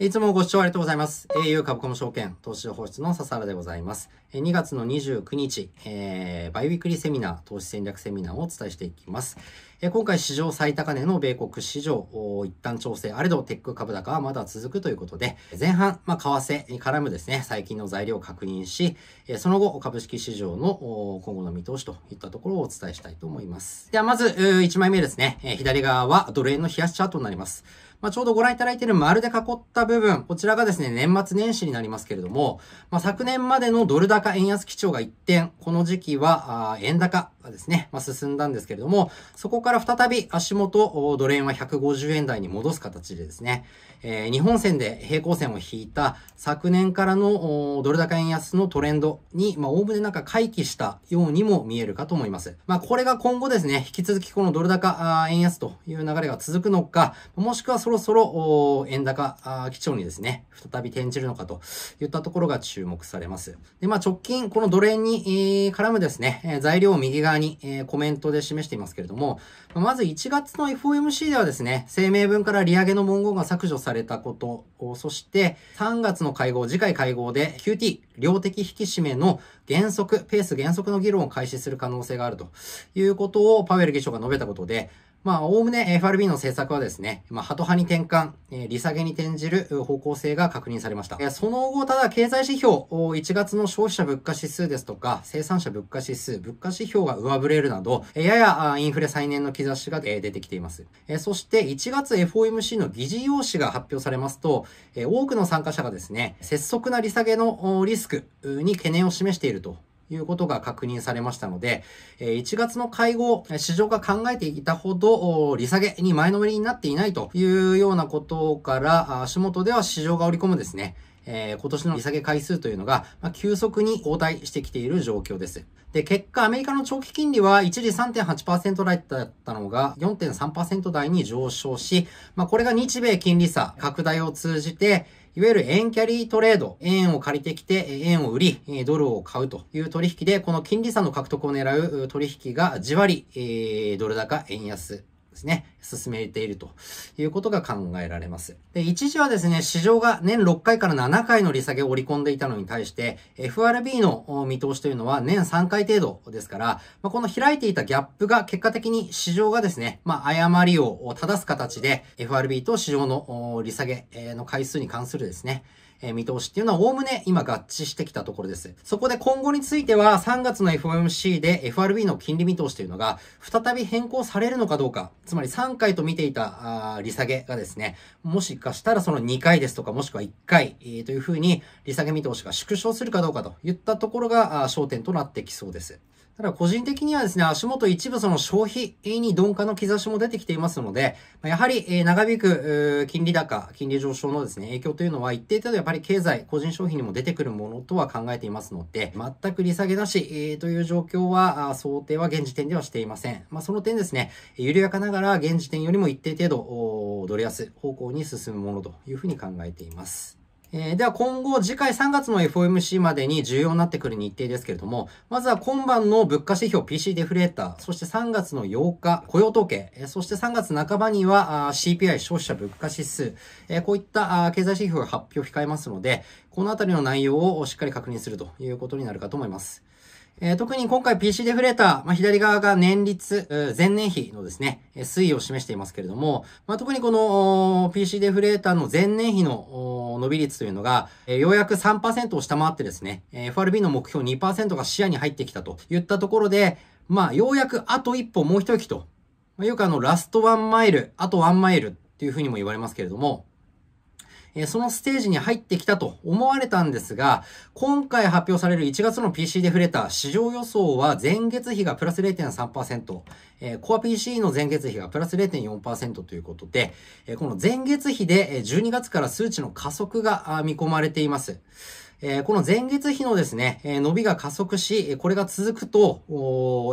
いつもご視聴ありがとうございます。au 株コム証券投資情報室の笹原でございます。2月の29日、えー、バイウィークリーセミナー、投資戦略セミナーをお伝えしていきます。えー、今回史上最高値の米国市場、一旦調整、あれどテック株高はまだ続くということで、前半、まあ、為替に絡むですね、最近の材料を確認し、その後、株式市場の今後の見通しといったところをお伝えしたいと思います。では、まず、1枚目ですね、左側はドル円の冷やしチャートになります。まあ、ちょうどご覧いただいている丸で囲った部分、こちらがですね、年末年始になりますけれども、まあ、昨年までのドル高円安基調が一転、この時期は円高がですね、まあ、進んだんですけれども、そこから再び足元、ドル円は150円台に戻す形でですね、えー、日本線で平行線を引いた昨年からのドル高円安のトレンドに、まあ、おおむねなんか回帰したようにも見えるかと思います。まあ、これが今後ですね、引き続きこのドル高円安という流れが続くのか、もしくはそそろそろ円高基調にですね、再び転じるのかといったところが注目されます。で、まあ、直近、このドル円に絡むですね、材料を右側にコメントで示していますけれども、まず1月の FOMC ではですね、声明文から利上げの文言が削除されたこと、そして3月の会合、次回会合で QT、量的引き締めの原則、ペース原則の議論を開始する可能性があるということをパウエル議長が述べたことで、まあ、おおむね FRB の政策はですね、まあ、ハト派に転換、え利下げに転じる方向性が確認されました。その後、ただ経済指標、1月の消費者物価指数ですとか、生産者物価指数、物価指標が上振れるなど、ややインフレ再燃の兆しが出てきています。そして、1月 FOMC の議事要旨が発表されますと、多くの参加者がですね、拙速な利下げのリスクに懸念を示しているということが確認されましたので、1月の会合、市場が考えていたほど、利下げに前のめりになっていないというようなことから、足元では市場が織り込むですね、えー、今年の利下げ回数というのが、まあ、急速に後退してきている状況です。で、結果、アメリカの長期金利は一時3.8%台だったのが4.3%台に上昇し、まあ、これが日米金利差拡大を通じて、いわゆる円キャリートレード、円を借りてきて、円を売り、ドルを買うという取引で、この金利差の獲得を狙う取引がじわり、ドル高円安ですね、進めているということが考えられます。で、一時はですね、市場が年6回から7回の利下げを織り込んでいたのに対して、FRB の見通しというのは年3回程度ですから、まあ、この開いていたギャップが結果的に市場がですね、まあ、誤りを正す形で、FRB と市場の利下げの回数に関するですね、え見通しっていうのは、おおむね今合致してきたところです。そこで今後については、3月の FOMC で FRB の金利見通しというのが、再び変更されるのかどうか、つまり3回と見ていた、あ利下げがですね、もしかしたらその2回ですとか、もしくは1回、えー、というふうに、利下げ見通しが縮小するかどうかといったところが焦点となってきそうです。ただ個人的にはですね、足元一部その消費に鈍化の兆しも出てきていますので、やはり長引く金利高、金利上昇のですね、影響というのは一定程度やっぱり経済、個人消費にも出てくるものとは考えていますので、全く利下げなしという状況は想定は現時点ではしていません。まあ、その点ですね、緩やかながら現時点よりも一定程度ドル安方向に進むものというふうに考えています。えー、では今後、次回3月の FOMC までに重要になってくる日程ですけれども、まずは今晩の物価指標 PC デフレーター、そして3月の8日雇用統計、えそして3月半ばには CPI 消費者物価指数、えー、こういった経済指標が発表を控えますので、このあたりの内容をしっかり確認するということになるかと思います。えー、特に今回 PC デフレーター、まあ、左側が年率、前年比のですね、推移を示していますけれども、まあ、特にこの PC デフレーターの前年比の伸び率というのが、えー、ようやく3%を下回ってですね、FRB の目標2%が視野に入ってきたといったところで、まあ、ようやくあと一歩もう一息と、まあ、よくあの、ラストワンマイル、あとワンマイルっていうふうにも言われますけれども、えそのステージに入ってきたと思われたんですが、今回発表される1月の PC デフレタ市場予想は前月比がプラス0.3%、えー、コア PC の前月比がプラス0.4%ということで、えこの前月比で12月から数値の加速が見込まれています。えー、この前月比のですね、えー、伸びが加速し、これが続くと、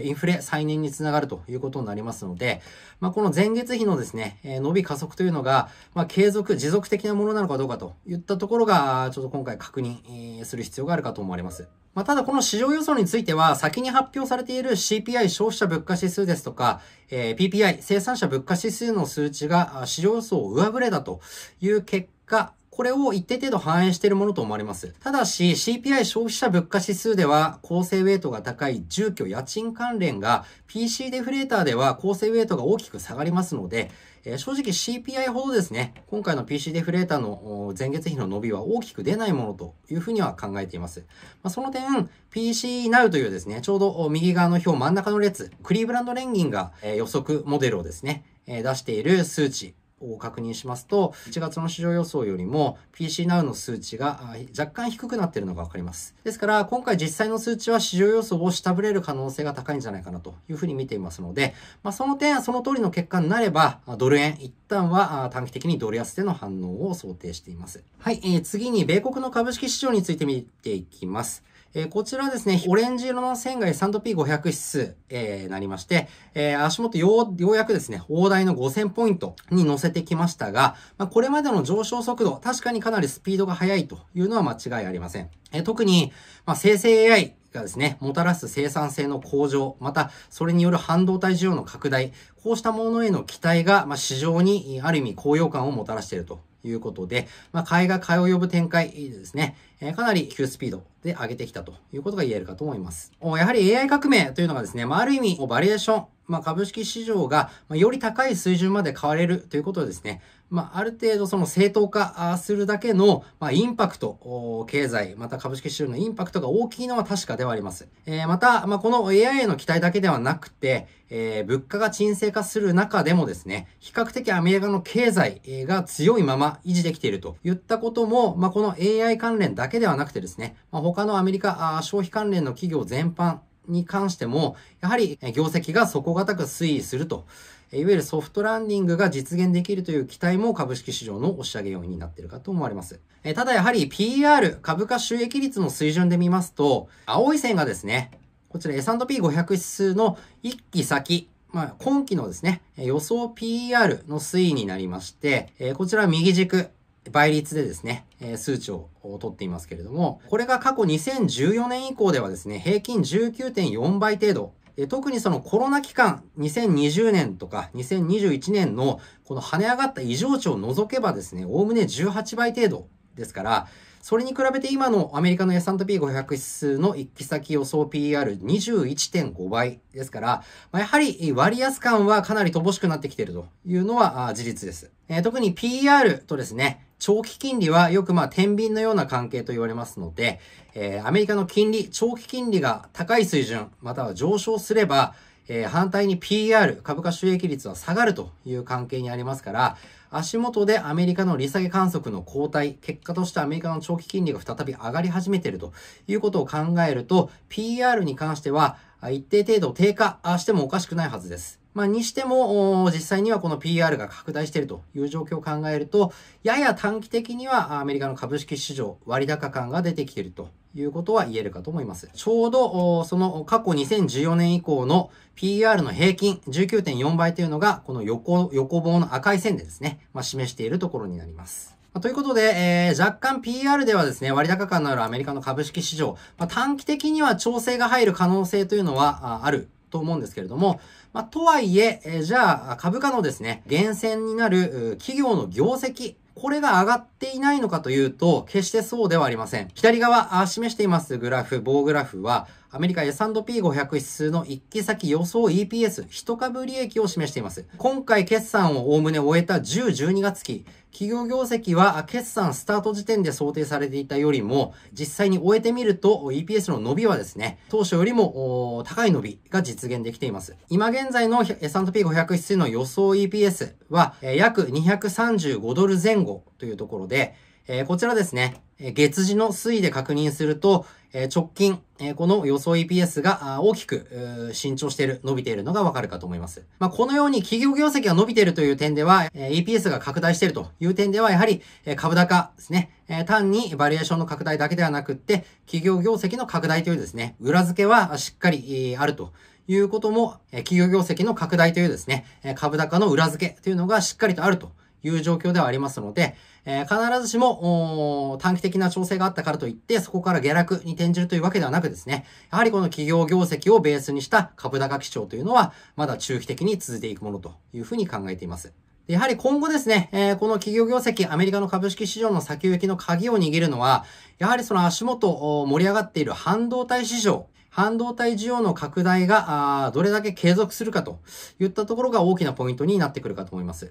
インフレ再燃につながるということになりますので、まあ、この前月比のですね、えー、伸び加速というのが、まあ、継続、持続的なものなのかどうかといったところが、ちょっと今回確認する必要があるかと思われます。まあ、ただこの市場予想については、先に発表されている CPI 消費者物価指数ですとか、えー、PPI 生産者物価指数の数値が市場予想を上振れだという結果、これを一定程度反映しているものと思われます。ただし、CPI 消費者物価指数では、構成ウェイトが高い住居家賃関連が、PC デフレーターでは構成ウェイトが大きく下がりますので、えー、正直 CPI ほどですね、今回の PC デフレーターの前月比の伸びは大きく出ないものというふうには考えています。まあ、その点、PC Now というですね、ちょうど右側の表真ん中の列、クリーブランド連銀が予測モデルをですね、出している数値を確認しますと、1月の市場予想よりも PCNOW の数値が若干低くなっているのがわかります。ですから、今回実際の数値は市場予想を下振れる可能性が高いんじゃないかなというふうに見ていますので、まあ、その点、その通りの結果になれば、ドル円、一旦は短期的にドル安での反応を想定しています。はい、えー、次に米国の株式市場について見ていきます。えー、こちらですね、オレンジ色の線が S&P500 指数、えー、なりまして、えー、足元よう、ようやくですね、大台の5000ポイントに乗せてきましたが、まあ、これまでの上昇速度、確かにかなりスピードが速いというのは間違いありません。えー、特に、まあ、生成 AI がですね、もたらす生産性の向上、また、それによる半導体需要の拡大、こうしたものへの期待が、まあ、市場にある意味高揚感をもたらしているということで、まあ、買いが買いを呼ぶ展開ですね。えかなり急スピードで上げてきたということが言えるかと思います。やはり AI 革命というのがですね、まあ、ある意味、バリエーション、まあ、株式市場がより高い水準まで買われるということですね、まあ、ある程度その正当化するだけの、まあ、インパクト、経済、また株式市場のインパクトが大きいのは確かではあります。えー、また、まあ、この AI への期待だけではなくて、えー、物価が沈静化する中でもですね、比較的アメリカの経済が強いまま維持できているといったことも、まあ、この AI 関連だけだけではなくてですね、まあ、他のアメリカ消費関連の企業全般に関しても、やはり業績が底堅く推移すると、いわゆるソフトランディングが実現できるという期待も株式市場の押し上げ要因になっているかと思われます。ただやはり PR、株価収益率の水準で見ますと、青い線がですね、こちら S&P500 指数の1期先、まあ、今期のですね、予想 PR の推移になりまして、こちら右軸、倍率でですね、え数値を取っていますけれども、これが過去2014年以降ではですね、平均19.4倍程度、特にそのコロナ期間、2020年とか2021年のこの跳ね上がった異常値を除けばですね、おおむね18倍程度ですから、それに比べて今のアメリカの S&P500 指数の一期先予想 PR21.5 倍ですから、まあ、やはり割安感はかなり乏しくなってきているというのは事実です。え特に PR とですね、長期金利はよくまあ天秤のような関係と言われますので、えー、アメリカの金利、長期金利が高い水準、または上昇すれば、えー、反対に PR、株価収益率は下がるという関係にありますから、足元でアメリカの利下げ観測の後退、結果としてアメリカの長期金利が再び上がり始めているということを考えると、PR に関しては、一定程度低下してもおかしくないはずです。まあ、にしても、実際にはこの PR が拡大しているという状況を考えると、やや短期的にはアメリカの株式市場割高感が出てきているということは言えるかと思います。ちょうど、その過去2014年以降の PR の平均19.4倍というのが、この横、横棒の赤い線でですね、まあ、示しているところになります。まということで、えー、若干 PR ではですね、割高感のあるアメリカの株式市場、まあ、短期的には調整が入る可能性というのはあると思うんですけれども、まあ、とはいええー、じゃあ株価のですね、源泉になる企業の業績、これが上がっていないのかというと、決してそうではありません。左側、示していますグラフ、棒グラフは、アメリカ S&P500 指数の1期先予想 EPS、一株利益を示しています。今回決算を概ね終えた10、12月期、企業業績は決算スタート時点で想定されていたよりも、実際に終えてみると EPS の伸びはですね、当初よりも高い伸びが実現できています。今現在の S&P500 指数の予想 EPS は約235ドル前後というところで、えー、こちらですね、月次の推移で確認すると、え直近、えこの予想 EPS が大きく伸長している、伸びているのがわかるかと思います。まあ、このように企業業績が伸びているという点では、え EPS が拡大しているという点では、やはり、え株高ですね、え単にバリエーションの拡大だけではなくって、企業業績の拡大というですね、裏付けはしっかり、あると。いうことも、企業業績の拡大というですね、株高の裏付けというのがしっかりとあるという状況ではありますので、えー、必ずしも短期的な調整があったからといって、そこから下落に転じるというわけではなくですね、やはりこの企業業績をベースにした株高基調というのは、まだ中期的に続いていくものというふうに考えています。やはり今後ですね、えー、この企業業績、アメリカの株式市場の先行きの鍵を握るのは、やはりその足元盛り上がっている半導体市場、半導体需要の拡大がどれだけ継続するかといったところが大きなポイントになってくるかと思います。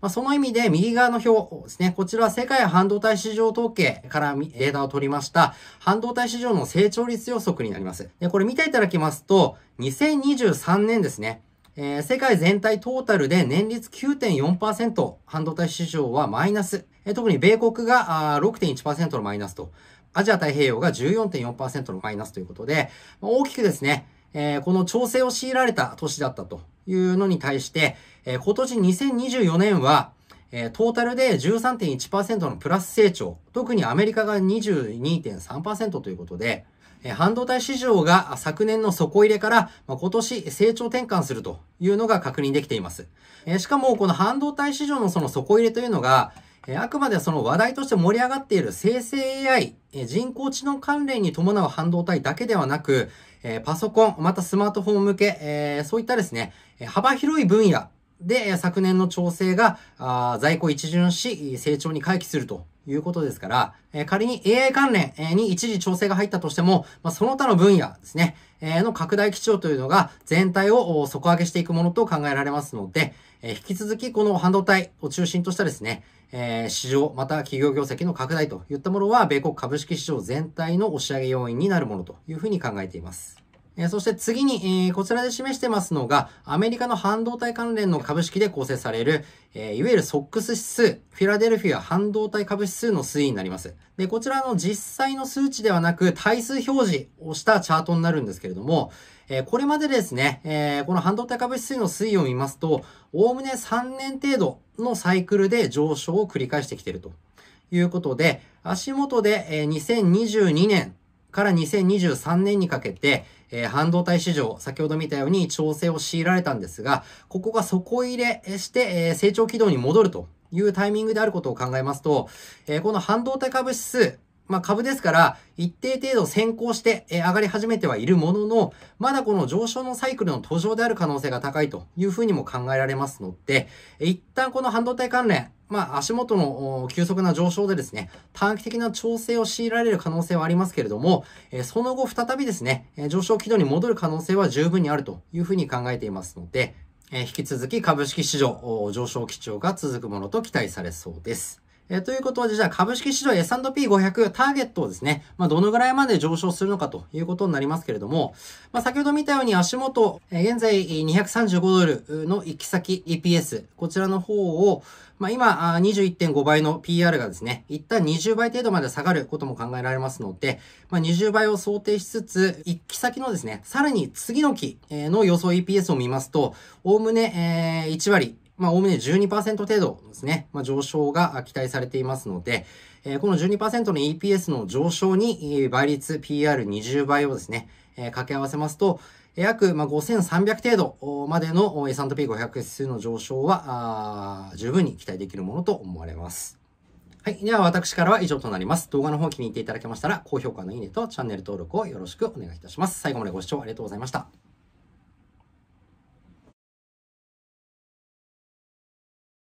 まあ、その意味で右側の表ですね。こちらは世界半導体市場統計からデータを取りました、半導体市場の成長率予測になります。で、これ見ていただきますと、2023年ですね。えー、世界全体トータルで年率9.4%、半導体市場はマイナス。えー、特に米国が6.1%のマイナスと、アジア太平洋が14.4%のマイナスということで、大きくですね、えー、この調整を強いられた年だったというのに対して、えー、今年2024年は、えー、トータルで13.1%のプラス成長、特にアメリカが22.3%ということで、えー、半導体市場が昨年の底入れから、まあ、今年成長転換するというのが確認できています。えー、しかも、この半導体市場のその底入れというのが、えあくまでその話題として盛り上がっている生成 AI、え人工知能関連に伴う半導体だけではなく、えー、パソコン、またスマートフォン向け、えー、そういったですね、幅広い分野で、昨年の調整が在庫一巡し、成長に回帰するということですから、えー、仮に AI 関連に一時調整が入ったとしても、まあ、その他の分野ですね、えー、の拡大基調というのが全体を底上げしていくものと考えられますので、え引き続きこの半導体を中心としたですね、えー、市場、また企業業績の拡大といったものは、米国株式市場全体の押し上げ要因になるものというふうに考えています。えそして次に、えこちらで示してますのが、アメリカの半導体関連の株式で構成される、えいわゆるソックス指数、フィラデルフィア半導体株指数の推移になります。で、こちらの実際の数値ではなく、対数表示をしたチャートになるんですけれども、えこれまでですね、えこの半導体株指数の推移を見ますと、おおむね3年程度のサイクルで上昇を繰り返してきているということで、足元で2022年から2023年にかけて、えー、半導体市場、先ほど見たように調整を強いられたんですが、ここが底入れして、えー、成長軌道に戻るというタイミングであることを考えますと、えー、この半導体株指数、まあ、株ですから、一定程度先行して、え上がり始めてはいるものの、まだこの上昇のサイクルの途上である可能性が高いというふうにも考えられますので、一旦この半導体関連、まあ、足元の急速な上昇でですね、短期的な調整を強いられる可能性はありますけれども、えその後再びですね、え上昇軌道に戻る可能性は十分にあるというふうに考えていますので、え引き続き株式市場上昇基調が続くものと期待されそうです。えということで、じゃあ株式市場 S&P500 ターゲットをですね、まあ、どのぐらいまで上昇するのかということになりますけれども、まあ、先ほど見たように足元、え現在235ドルの行き先 EPS、こちらの方を、まあ、今21.5倍の PR がですね、一旦20倍程度まで下がることも考えられますので、まあ、20倍を想定しつつ、行き先のですね、さらに次の期の予想 EPS を見ますと、おおむね、え1割、まあ、おおむね12%程度ですね、まあ、上昇が期待されていますので、えー、この12%の EPS の上昇に、倍率 PR20 倍をですね、えー、掛け合わせますと、約、まあ、5300程度までの S&P500 指数の上昇は、十分に期待できるものと思われます。はい。では私からは以上となります。動画の方気に入っていただけましたら、高評価のいいねとチャンネル登録をよろしくお願いいたします。最後までご視聴ありがとうございました。